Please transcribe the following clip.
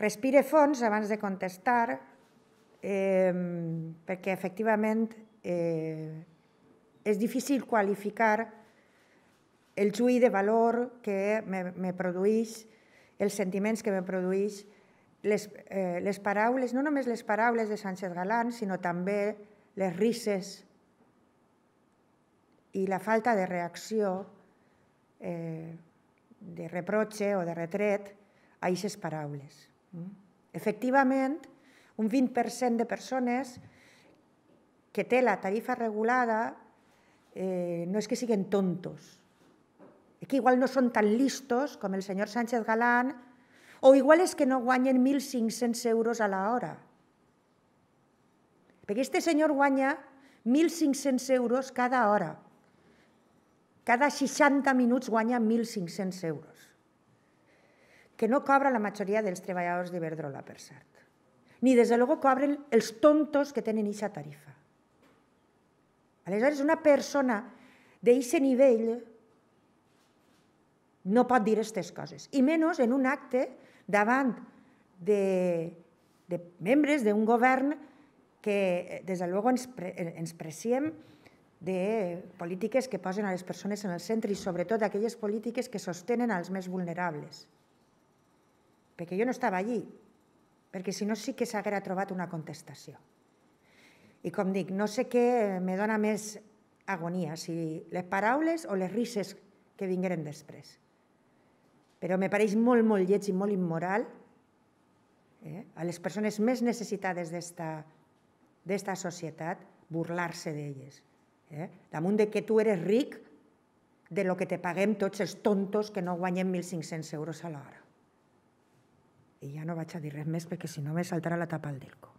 Respire fons abans de contestar, eh, perquè efectivament eh, és difícil qualificar el juí de valor que me, me produeix, els sentiments que me produeix, les, eh, les paraules, no només les paraules de Sánchez Galán, sinó també les risses i la falta de reacció, eh, de reproche o de retret a aquestes paraules. Mm? Efectivament, un 20% de persones que té la tarifa regulada eh, no és que siguin tontos, és que igual no són tan listos com el senyor Sánchez Galán o igual és que no guanyen 1.500 euros a l'hora. Perquè este senyor guanya 1.500 euros cada hora. Cada 60 minuts guanya 1.500 euros que no cobra la majoria dels treballadors d'Iberdrola, per cert. Ni, des de luego, cobren els tontos que tenen aquesta tarifa. Aleshores, una persona d'aquest nivell no pot dir aquestes coses, i menys en un acte davant de, de membres d'un govern que, des de luego, ens, pre, ens preciem de polítiques que posen a les persones en el centre i, sobretot, aquelles polítiques que sostenen als més vulnerables perquè jo no estava allí, perquè si no sí que s'haguera trobat una contestació. I com dic, no sé què eh, me dona més agonia, si les paraules o les rises que vingueren després. Però me pareix molt, molt lleig i molt immoral eh, a les persones més necessitades d'esta societat burlar-se d'elles. Eh? Damunt de que tu eres ric de lo que te paguem tots els tontos que no guanyem 1.500 euros a l'hora. I ja no vaig a dir res més perquè si no me saltarà la tapa al delco.